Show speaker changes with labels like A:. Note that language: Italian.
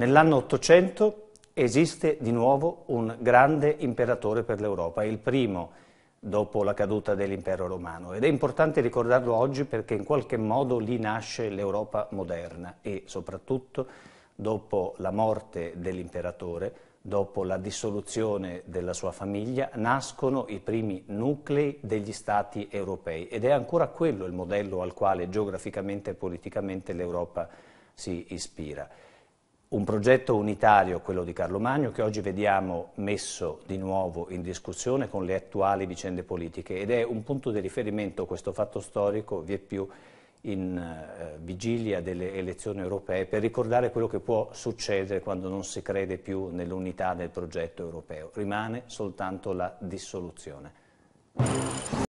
A: Nell'anno 800 esiste di nuovo un grande imperatore per l'Europa, il primo dopo la caduta dell'impero romano ed è importante ricordarlo oggi perché in qualche modo lì nasce l'Europa moderna e soprattutto dopo la morte dell'imperatore, dopo la dissoluzione della sua famiglia, nascono i primi nuclei degli stati europei ed è ancora quello il modello al quale geograficamente e politicamente l'Europa si ispira un progetto unitario, quello di Carlo Magno, che oggi vediamo messo di nuovo in discussione con le attuali vicende politiche ed è un punto di riferimento questo fatto storico più in eh, vigilia delle elezioni europee per ricordare quello che può succedere quando non si crede più nell'unità del progetto europeo. Rimane soltanto la dissoluzione.